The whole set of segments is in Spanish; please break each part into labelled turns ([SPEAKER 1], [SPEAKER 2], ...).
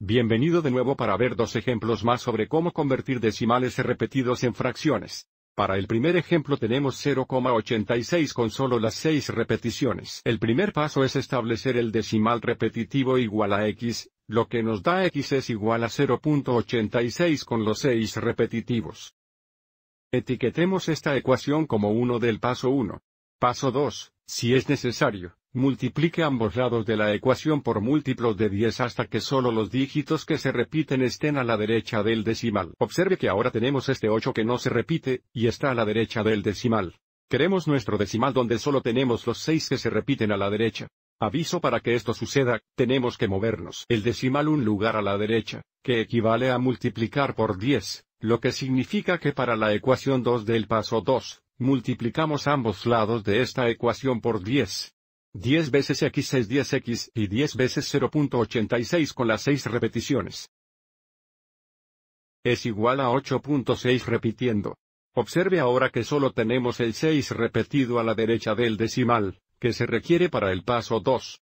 [SPEAKER 1] Bienvenido de nuevo para ver dos ejemplos más sobre cómo convertir decimales repetidos en fracciones. Para el primer ejemplo tenemos 0,86 con solo las 6 repeticiones. El primer paso es establecer el decimal repetitivo igual a x, lo que nos da x es igual a 0.86 con los 6 repetitivos. Etiquetemos esta ecuación como 1 del paso 1. Paso 2, si es necesario, Multiplique ambos lados de la ecuación por múltiplos de 10 hasta que solo los dígitos que se repiten estén a la derecha del decimal. Observe que ahora tenemos este 8 que no se repite, y está a la derecha del decimal. Queremos nuestro decimal donde solo tenemos los 6 que se repiten a la derecha. Aviso para que esto suceda, tenemos que movernos el decimal un lugar a la derecha, que equivale a multiplicar por 10, lo que significa que para la ecuación 2 del paso 2, multiplicamos ambos lados de esta ecuación por 10, 10 veces X es 10X y 10 veces 0.86 con las 6 repeticiones. Es igual a 8.6 repitiendo. Observe ahora que solo tenemos el 6 repetido a la derecha del decimal, que se requiere para el paso 2.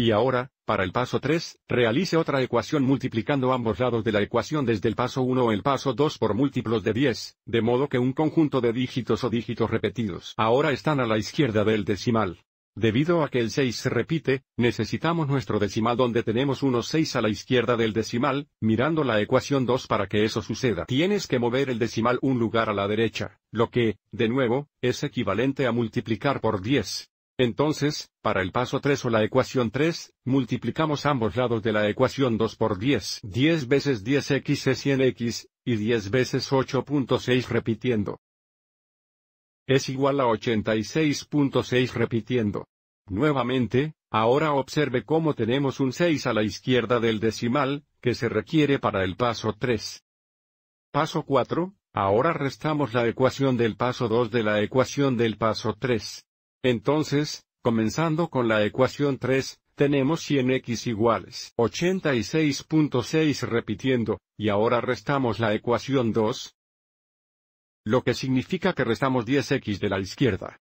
[SPEAKER 1] Y ahora, para el paso 3, realice otra ecuación multiplicando ambos lados de la ecuación desde el paso 1 o el paso 2 por múltiplos de 10, de modo que un conjunto de dígitos o dígitos repetidos ahora están a la izquierda del decimal. Debido a que el 6 se repite, necesitamos nuestro decimal donde tenemos unos 6 a la izquierda del decimal, mirando la ecuación 2 para que eso suceda. Tienes que mover el decimal un lugar a la derecha, lo que, de nuevo, es equivalente a multiplicar por 10. Entonces, para el paso 3 o la ecuación 3, multiplicamos ambos lados de la ecuación 2 por 10. 10 veces 10x es 100x, y 10 veces 8.6 repitiendo. Es igual a 86.6 repitiendo. Nuevamente, ahora observe cómo tenemos un 6 a la izquierda del decimal, que se requiere para el paso 3. Paso 4, ahora restamos la ecuación del paso 2 de la ecuación del paso 3. Entonces, comenzando con la ecuación 3, tenemos 100x iguales 86.6 repitiendo, y ahora restamos la ecuación 2, lo que significa que restamos 10x de la izquierda.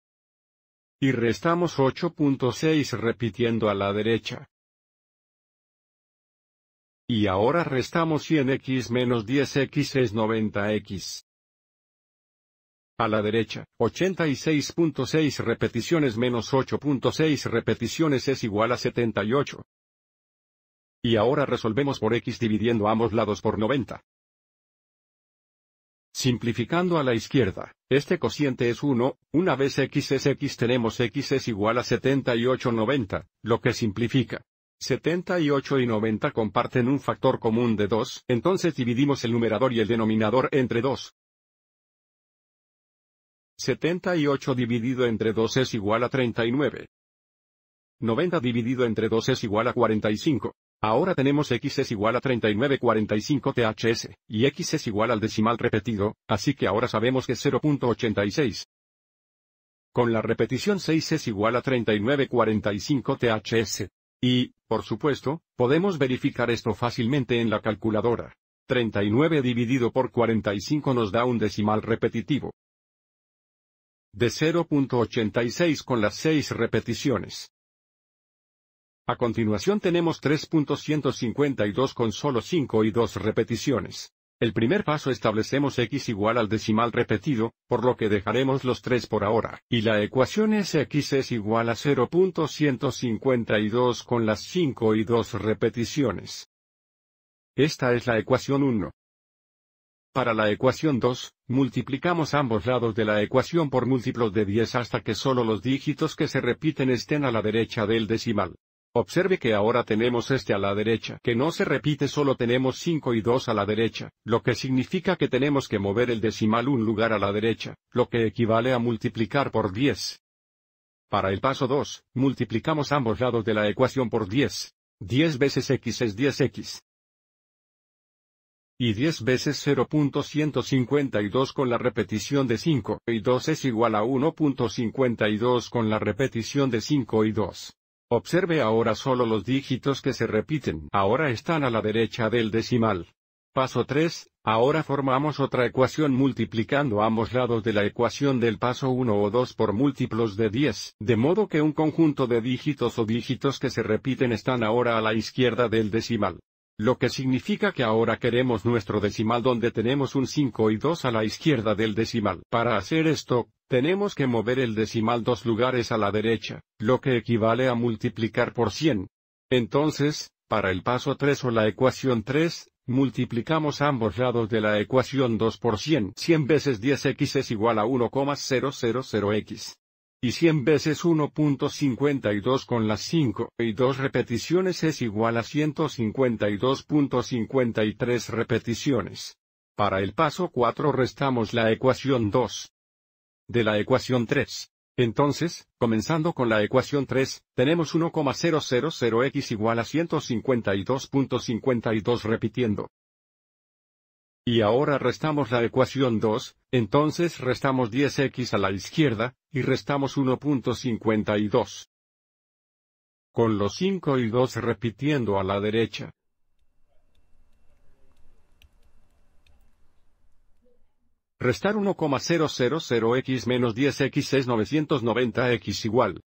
[SPEAKER 1] Y restamos 8.6 repitiendo a la derecha. Y ahora restamos 100x menos 10x es 90x a la derecha, 86.6 repeticiones menos 8.6 repeticiones es igual a 78. Y ahora resolvemos por x dividiendo ambos lados por 90. Simplificando a la izquierda, este cociente es 1, una vez x es x tenemos x es igual a 78 90, lo que simplifica. 78 y 90 comparten un factor común de 2, entonces dividimos el numerador y el denominador entre 2. 78 dividido entre 2 es igual a 39. 90 dividido entre 2 es igual a 45. Ahora tenemos x es igual a 3945 THS, y x es igual al decimal repetido, así que ahora sabemos que es 0.86. Con la repetición 6 es igual a 3945 THS. Y, por supuesto, podemos verificar esto fácilmente en la calculadora. 39 dividido por 45 nos da un decimal repetitivo de 0.86 con las 6 repeticiones. A continuación tenemos 3.152 con solo 5 y 2 repeticiones. El primer paso establecemos x igual al decimal repetido, por lo que dejaremos los 3 por ahora, y la ecuación es x es igual a 0.152 con las 5 y 2 repeticiones. Esta es la ecuación 1. Para la ecuación 2, multiplicamos ambos lados de la ecuación por múltiplos de 10 hasta que solo los dígitos que se repiten estén a la derecha del decimal. Observe que ahora tenemos este a la derecha, que no se repite solo tenemos 5 y 2 a la derecha, lo que significa que tenemos que mover el decimal un lugar a la derecha, lo que equivale a multiplicar por 10. Para el paso 2, multiplicamos ambos lados de la ecuación por 10. 10 veces x es 10x y 10 veces 0.152 con la repetición de 5 y 2 es igual a 1.52 con la repetición de 5 y 2. Observe ahora solo los dígitos que se repiten. Ahora están a la derecha del decimal. Paso 3, ahora formamos otra ecuación multiplicando ambos lados de la ecuación del paso 1 o 2 por múltiplos de 10, de modo que un conjunto de dígitos o dígitos que se repiten están ahora a la izquierda del decimal. Lo que significa que ahora queremos nuestro decimal donde tenemos un 5 y 2 a la izquierda del decimal. Para hacer esto, tenemos que mover el decimal dos lugares a la derecha, lo que equivale a multiplicar por 100. Entonces, para el paso 3 o la ecuación 3, multiplicamos ambos lados de la ecuación 2 por 100. 100 veces 10x es igual a 1,000x y 100 veces 1.52 con las 5 y 2 repeticiones es igual a 152.53 repeticiones. Para el paso 4 restamos la ecuación 2 de la ecuación 3. Entonces, comenzando con la ecuación 3, tenemos 1,000x igual a 152.52 repitiendo. Y ahora restamos la ecuación 2, entonces restamos 10x a la izquierda, y restamos 1.52. Con los 5 y 2 repitiendo a la derecha. Restar 1,000x menos 10x es 990x igual.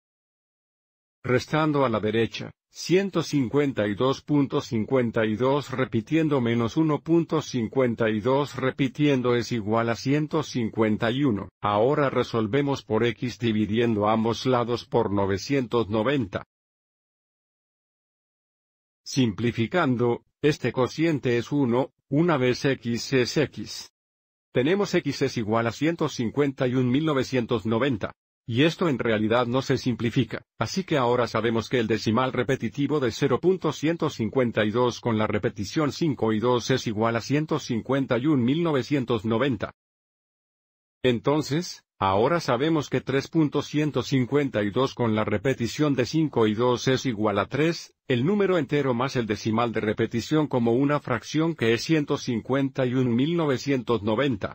[SPEAKER 1] Restando a la derecha. 152.52 repitiendo menos 1.52 repitiendo es igual a 151. Ahora resolvemos por x dividiendo ambos lados por 990. Simplificando, este cociente es 1, una vez x es x. Tenemos x es igual a 151.990. Y esto en realidad no se simplifica, así que ahora sabemos que el decimal repetitivo de 0.152 con la repetición 5 y 2 es igual a 151.990. Entonces, ahora sabemos que 3.152 con la repetición de 5 y 2 es igual a 3, el número entero más el decimal de repetición como una fracción que es 151.990.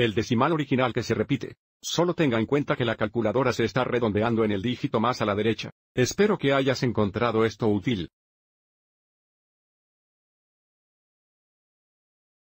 [SPEAKER 1] el decimal original que se repite. Solo tenga en cuenta que la calculadora se está redondeando en el dígito más a la derecha. Espero que hayas encontrado esto útil.